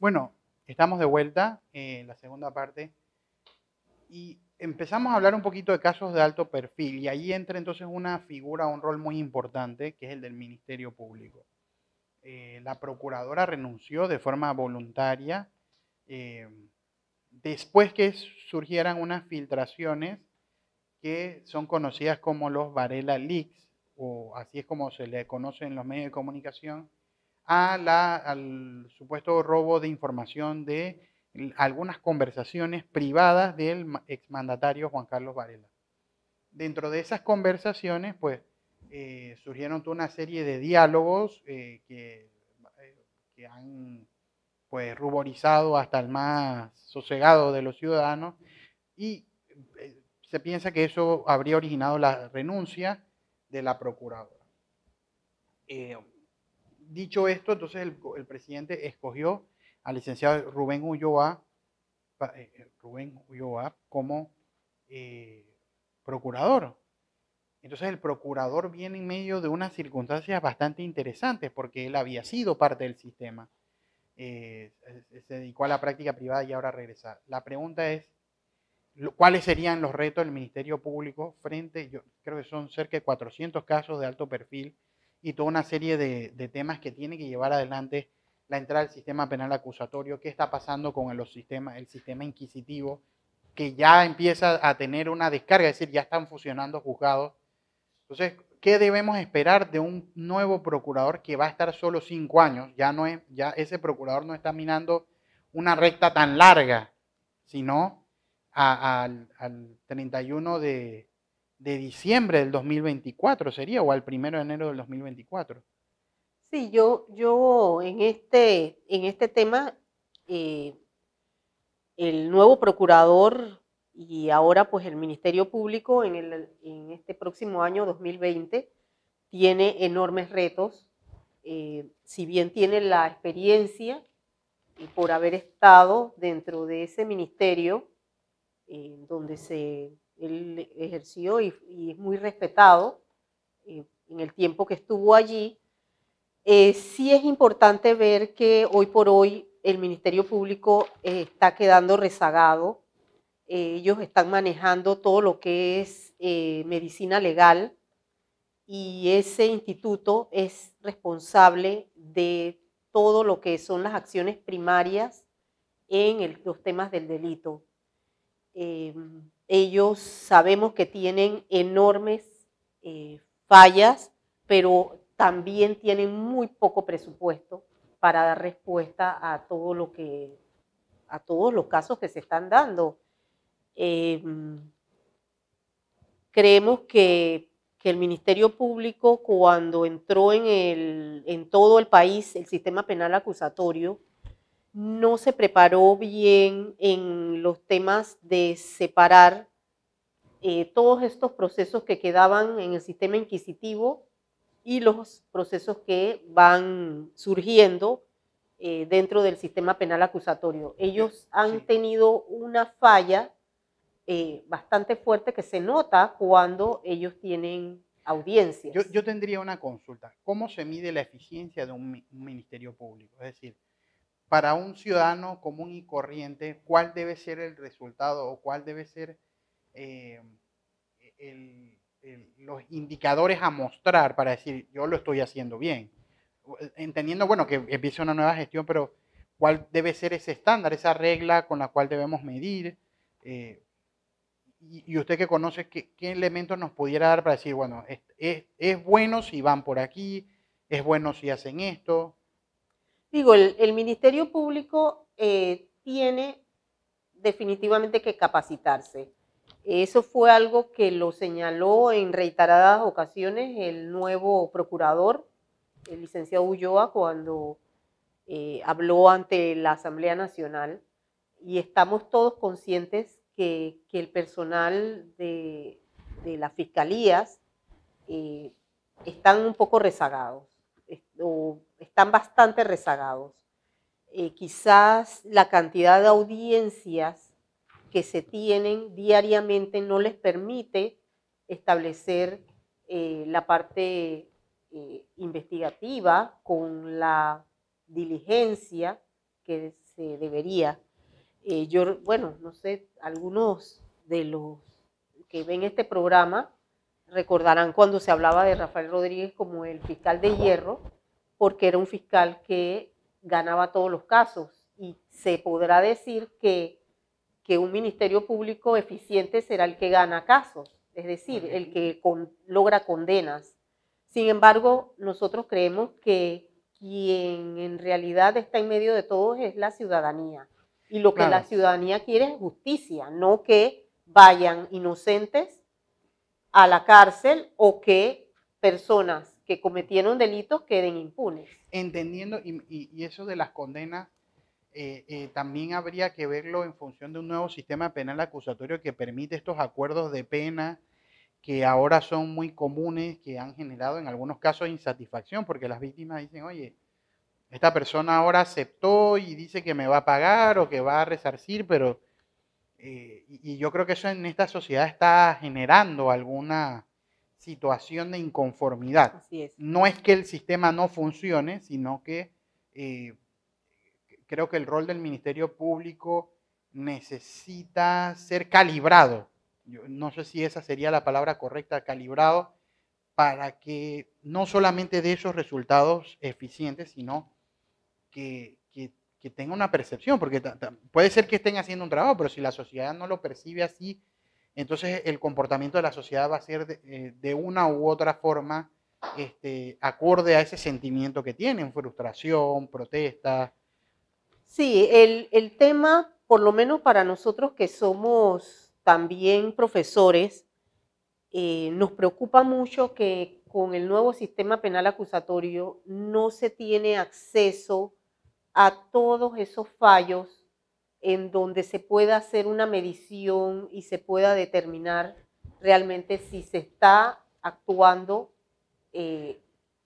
Bueno, estamos de vuelta en la segunda parte y empezamos a hablar un poquito de casos de alto perfil y ahí entra entonces una figura, un rol muy importante que es el del Ministerio Público. Eh, la procuradora renunció de forma voluntaria eh, después que surgieran unas filtraciones que son conocidas como los Varela Leaks, o así es como se le conoce en los medios de comunicación, a la, al supuesto robo de información de algunas conversaciones privadas del exmandatario Juan Carlos Varela. Dentro de esas conversaciones, pues, eh, surgieron una serie de diálogos eh, eh, que, han pues, ruborizado hasta el más sosegado de los ciudadanos y se piensa que eso habría originado la renuncia de la procuradora dicho esto, entonces el, presidente escogió al licenciado Rubén Ulloa, eh, eh, Rubén como eh, procurador. Entonces el procurador viene en medio de unas circunstancias bastante interesantes porque él había sido parte del sistema, se dedicó a la práctica privada y ahora regresa. La pregunta es, ¿cuáles serían los retos del Ministerio Público frente, yo creo que son cerca de 400 casos de alto perfil y toda una serie de, temas que tiene que llevar adelante la entrada del sistema penal acusatorio, qué está pasando con los sistemas, el sistema inquisitivo, que ya empieza a tener una descarga, es decir, ya están fusionando juzgados. Entonces, ¿qué debemos esperar de un nuevo procurador que va a estar solo cinco años? Ya, no es, ya ese procurador no está minando una recta tan larga, sino al 31 de, de diciembre del 2024, sería, o al primero de enero del 2024. Sí, yo, yo en, este, en este tema, eh, el nuevo procurador y ahora pues el Ministerio Público en, en este próximo año 2020 tiene enormes retos, eh, si bien tiene la experiencia y por haber estado dentro de ese ministerio eh, donde se él ejerció y, es muy respetado eh, en el tiempo que estuvo allí. Eh, sí es importante ver que hoy por hoy el Ministerio Público eh, está quedando rezagado. ellos están manejando todo lo que es medicina legal y ese instituto es responsable de todo lo que son las acciones primarias en los temas del delito. Ellos sabemos que tienen enormes eh, fallas, pero también tienen muy poco presupuesto para dar respuesta a todo lo que a todos los casos que se están dando. Em, creemos que, el Ministerio Público, cuando entró en todo el país el sistema penal acusatorio, no se preparó bien en los temas de separar eh, todos estos procesos que quedaban en el sistema inquisitivo y los procesos que van surgiendo eh, dentro del sistema penal acusatorio. Ellos han tenido una falla eh, bastante fuerte que se nota cuando ellos tienen audiencias. Yo, tendría una consulta. ¿Cómo se mide la eficiencia de un ministerio público? Es decir, para un ciudadano común y corriente, cuál debe ser el resultado o cuál debe ser eh, los indicadores a mostrar para decir, yo lo estoy haciendo bien. Eh, entendiendo, bueno, que empieza una nueva gestión, pero cuál debe ser ese estándar, esa regla con la cual debemos medir. Eh, y, usted que conoce, ¿qué, elementos nos pudiera dar para decir, bueno, es, es bueno si van por aquí, es bueno si hacen esto, Digo, el, Ministerio Público eh, tiene definitivamente que capacitarse. Eso fue algo que lo señaló en reiteradas ocasiones el nuevo procurador, el licenciado Ulloa, cuando eh, habló ante la Asamblea Nacional. Y estamos todos conscientes que, el personal de, las fiscalías eh, están un poco rezagados están bastante rezagados. Eh, quizás la cantidad de audiencias que se tienen diariamente no les permite establecer eh, la parte eh, investigativa con la diligencia que se debería. yo, bueno, no sé, algunos de los que ven este programa recordarán cuando se hablaba de Rafael Rodríguez como el fiscal de hierro, porque era un fiscal que ganaba todos los casos. Y se podrá decir que, que un ministerio público eficiente será el que gana casos, es decir, el que logra condenas. Sin embargo, nosotros creemos que quien en realidad está en medio de todos es la ciudadanía. Y lo que la ciudadanía quiere es justicia, no que vayan inocentes a la cárcel o que personas que cometieron delitos queden impunes. Entendiendo, y, eso de las condenas, eh, eh, también habría que verlo en función de un nuevo sistema penal acusatorio que permite estos acuerdos de pena que ahora son muy comunes, que han generado en algunos casos insatisfacción, porque las víctimas dicen, oye, esta persona ahora aceptó y dice que me va a pagar o que va a resarcir, pero... Eh, y yo creo que eso en esta sociedad está generando alguna situación de inconformidad. No es que el sistema no funcione, sino que eh, creo que el rol del Ministerio Público necesita ser calibrado. no sé si esa sería la palabra correcta, calibrado, para que no solamente dé esos resultados eficientes, sino que, que tenga una percepción, porque puede ser que estén haciendo un trabajo, pero si la sociedad no lo percibe así, entonces el comportamiento de la sociedad va a ser de, eh, una u otra forma este, acorde a ese sentimiento que tienen, frustración, protesta. Sí, el, tema, por lo menos para nosotros que somos también profesores, eh, nos preocupa mucho que con el nuevo sistema penal acusatorio no se tiene acceso a todos esos fallos en donde se pueda hacer una medición y se pueda determinar realmente si se está actuando eh,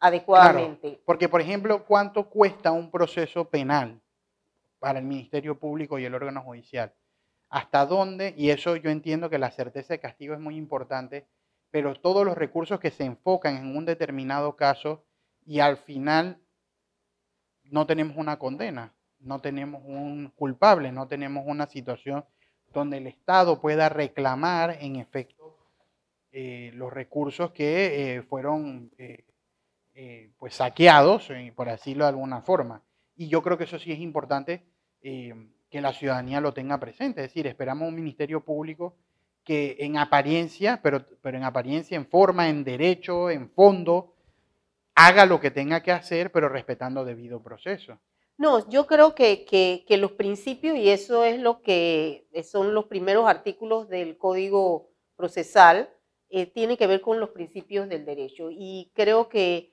adecuadamente. porque, por ejemplo, ¿cuánto cuesta un proceso penal para el Ministerio Público y el órgano judicial? ¿Hasta dónde? Y eso yo entiendo que la certeza de castigo es muy importante, pero todos los recursos que se enfocan en un determinado caso y al final no tenemos una condena no tenemos un culpable, no tenemos una situación donde el Estado pueda reclamar en efecto eh, los recursos que eh, fueron eh, pues saqueados, por decirlo de alguna forma. Y yo creo que eso sí es importante que la ciudadanía lo tenga presente. Es decir, esperamos un ministerio público que en apariencia, pero, pero en apariencia, en forma, en derecho, en fondo, haga lo que tenga que hacer, pero respetando debido proceso. No, yo creo que, los principios, y eso es lo que eh, son los primeros artículos del Código Procesal, tienen eh, tiene que ver con los principios del derecho. Y creo que,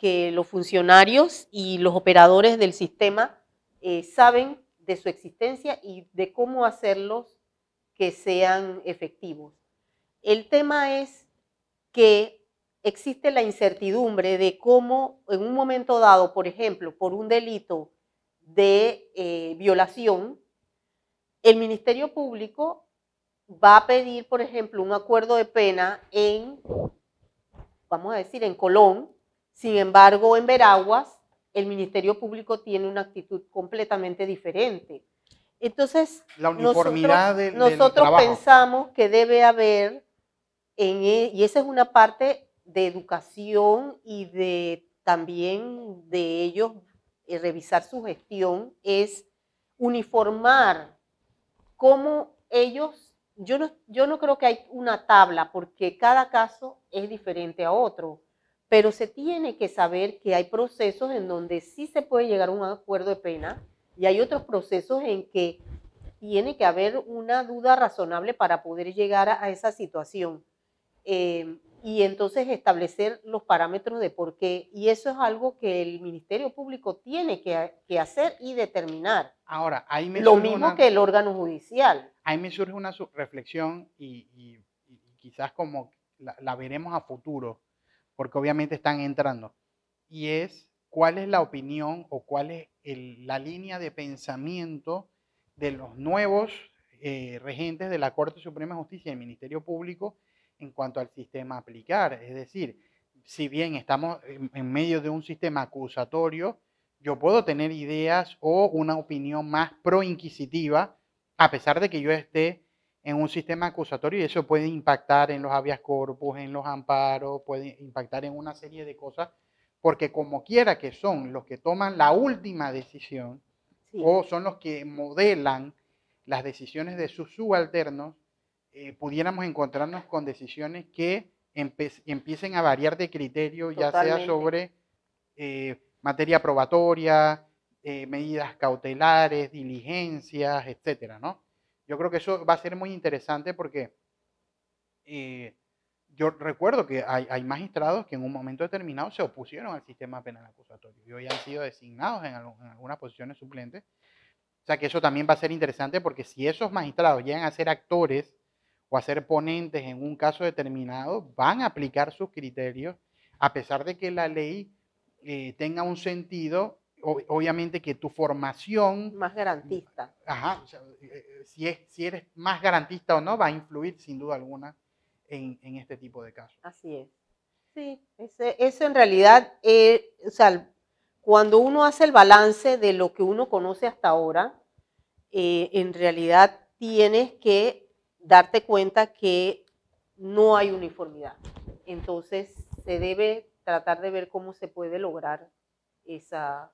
los funcionarios y los operadores del sistema eh, saben de su existencia y de cómo hacerlos que sean efectivos. El tema es que existe la incertidumbre de cómo en un momento dado, por ejemplo, por un delito, de eh, violación, el Ministerio Público va a pedir, por ejemplo, un acuerdo de pena en, vamos a decir, en Colón. Sin embargo, en Veraguas, el Ministerio Público tiene una actitud completamente diferente. Entonces, la uniformidad nosotros, nosotros pensamos que debe haber, en, e, y esa es una parte de educación y de también de ellos revisar su gestión es uniformar cómo ellos, yo no, yo no creo que hay una tabla porque cada caso es diferente a otro, pero se tiene que saber que hay procesos en donde sí se puede llegar a un acuerdo de pena y hay otros procesos en que tiene que haber una duda razonable para poder llegar a, esa situación. Eh, y entonces establecer los parámetros de por qué. Y eso es algo que el Ministerio Público tiene que, hacer y determinar. Ahora, ahí me Lo mismo que el órgano judicial. Ahí me surge una reflexión y, quizás como la, veremos a futuro, porque obviamente están entrando. Y es cuál es la opinión o cuál es la línea de pensamiento de los nuevos eh, regentes de la Corte Suprema de Justicia y Ministerio Público en cuanto al sistema aplicar. Es decir, si bien estamos en medio de un sistema acusatorio, yo puedo tener ideas o una opinión más pro inquisitiva a pesar de que yo esté en un sistema acusatorio y eso puede impactar en los habeas corpus, en los amparos, puede impactar en una serie de cosas, porque como quiera que son los que toman la última decisión o son los que modelan las decisiones de sus subalternos, eh, pudiéramos encontrarnos con decisiones que empiecen a variar de criterio, ya sea sobre eh, materia probatoria, eh, medidas cautelares, diligencias, etcétera, ¿no? Yo creo que eso va a ser muy interesante porque yo recuerdo que hay, magistrados que en un momento determinado se opusieron al sistema penal acusatorio y hoy han sido designados en, en algunas posiciones suplentes. O sea que eso también va a ser interesante porque si esos magistrados llegan a ser actores o a ser ponentes en un caso determinado, van a aplicar sus criterios, a pesar de que la ley eh, tenga un sentido, obviamente que tu formación... Más garantista. Ajá, o eh, eh, si, si eres más garantista o no, va a influir sin duda alguna en, este tipo de casos. Así es. Sí, eso en realidad, o sea, cuando uno hace el balance de lo que uno conoce hasta ahora, en realidad tienes que darte cuenta que no hay uniformidad. Entonces, se debe tratar de ver cómo se puede lograr esa,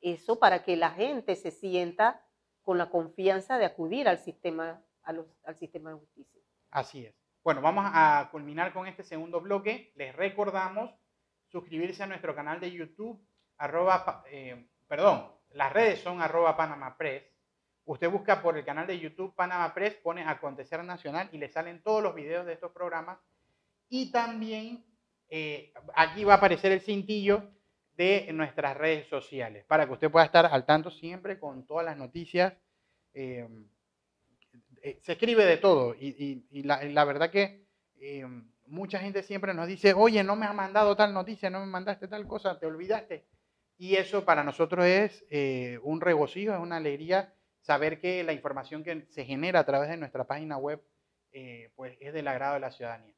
eso para que la gente se sienta con la confianza de acudir al sistema, al sistema de justicia. Así es. Bueno, vamos a culminar con este segundo bloque. Les recordamos suscribirse a nuestro canal de YouTube, eh, perdón, las redes son arroba Panama Press Usted busca por el canal de YouTube Panama Press, pone Acontecer Nacional y le salen todos los videos de estos programas. Y también eh, aquí va a aparecer el cintillo de nuestras redes sociales para que usted pueda estar al tanto siempre con todas las noticias. Em, eh, se escribe de todo y, la, la, verdad que em, mucha gente siempre nos dice, oye, no me has mandado tal noticia, no me mandaste tal cosa, te olvidaste. Y eso para nosotros es eh, un regocijo, es una alegría saber que la información que se genera a través de nuestra página web eh, pues es del agrado de la ciudadanía.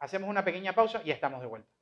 Hacemos una pequeña pausa y estamos de vuelta.